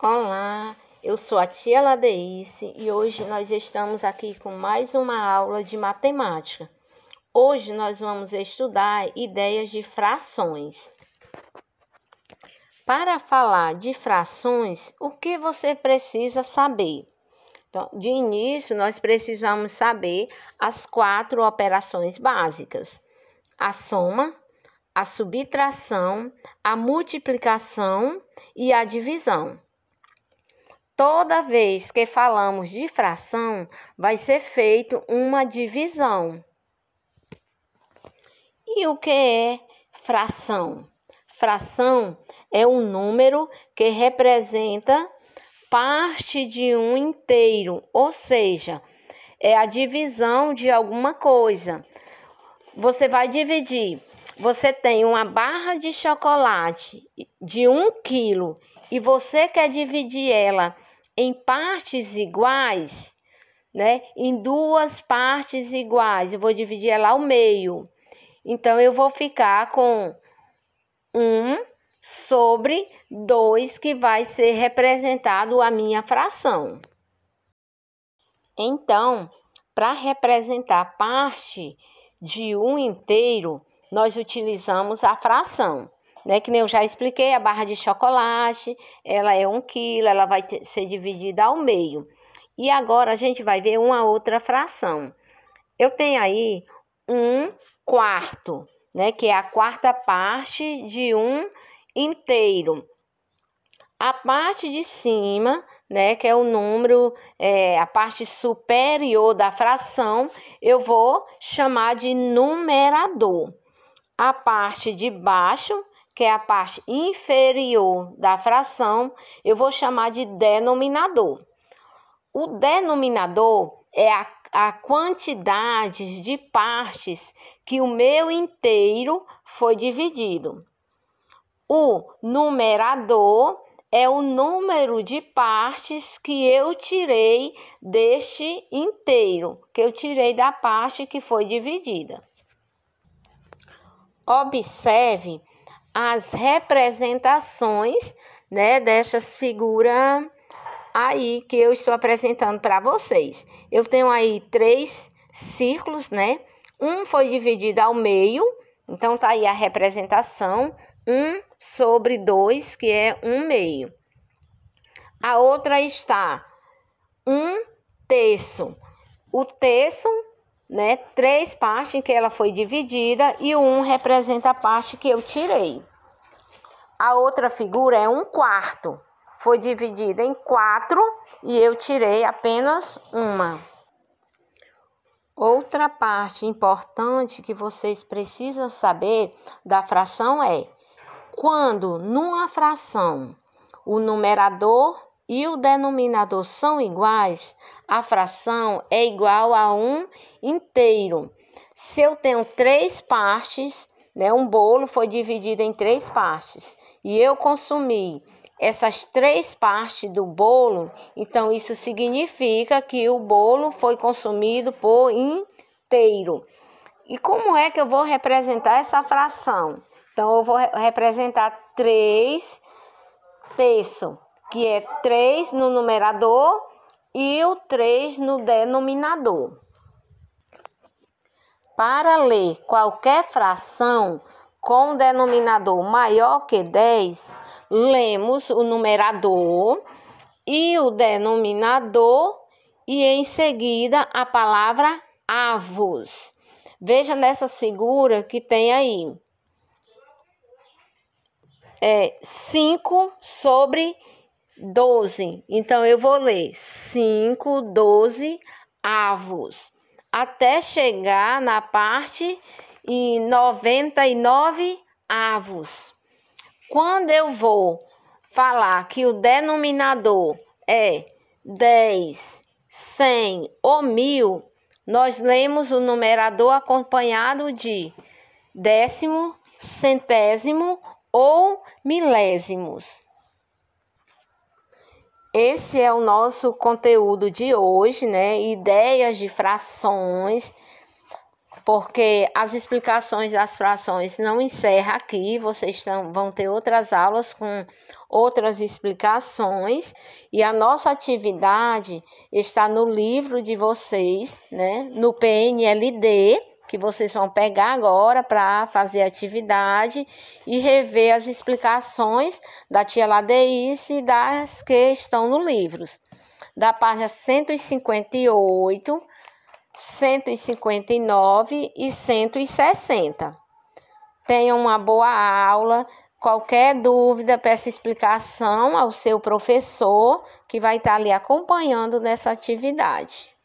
Olá, eu sou a tia Ladeice e hoje nós estamos aqui com mais uma aula de matemática. Hoje nós vamos estudar ideias de frações. Para falar de frações, o que você precisa saber? Então, de início, nós precisamos saber as quatro operações básicas: a soma, a subtração, a multiplicação e a divisão. Toda vez que falamos de fração, vai ser feito uma divisão. E o que é fração? Fração é um número que representa parte de um inteiro, ou seja, é a divisão de alguma coisa. Você vai dividir. Você tem uma barra de chocolate de um quilo e você quer dividir ela em partes iguais, né? Em duas partes iguais. Eu vou dividir ela ao meio. Então, eu vou ficar com 1 sobre 2, que vai ser representado a minha fração. Então, para representar parte de um inteiro, nós utilizamos a fração. Né? Que nem eu já expliquei, a barra de chocolate, ela é um quilo, ela vai ter, ser dividida ao meio. E agora a gente vai ver uma outra fração. Eu tenho aí um quarto, né? Que é a quarta parte de um inteiro. A parte de cima, né? Que é o número, é, a parte superior da fração, eu vou chamar de numerador. A parte de baixo, que é a parte inferior da fração, eu vou chamar de denominador. O denominador é a, a quantidade de partes que o meu inteiro foi dividido. O numerador é o número de partes que eu tirei deste inteiro, que eu tirei da parte que foi dividida. Observe as representações né, dessas figuras aí que eu estou apresentando para vocês. Eu tenho aí três círculos, né? Um foi dividido ao meio, então tá aí a representação, um sobre dois, que é um meio. A outra está um terço. O terço, né, três partes em que ela foi dividida e o um representa a parte que eu tirei. A outra figura é um quarto. Foi dividida em quatro e eu tirei apenas uma. Outra parte importante que vocês precisam saber da fração é quando numa fração o numerador e o denominador são iguais, a fração é igual a um inteiro. Se eu tenho três partes, né, um bolo foi dividido em três partes e eu consumi essas três partes do bolo, então isso significa que o bolo foi consumido por inteiro. E como é que eu vou representar essa fração? Então, eu vou representar 3 terço, que é 3 no numerador e o 3 no denominador. Para ler qualquer fração, com um denominador maior que 10, lemos o numerador e o denominador e em seguida a palavra avos. Veja nessa figura que tem aí. É 5 sobre 12. Então, eu vou ler 5, 12 avos, até chegar na parte e noventa e nove avos. Quando eu vou falar que o denominador é 10, 100 ou 1000, nós lemos o numerador acompanhado de décimo, centésimo ou milésimos. Esse é o nosso conteúdo de hoje, né? Ideias de frações porque as explicações das frações não encerra aqui, vocês vão ter outras aulas com outras explicações e a nossa atividade está no livro de vocês, né, no PNLD, que vocês vão pegar agora para fazer atividade e rever as explicações da tia Ladeice e das que estão no livro. Da página 158 159 e 160. Tenham uma boa aula. Qualquer dúvida, peça explicação ao seu professor que vai estar ali acompanhando nessa atividade.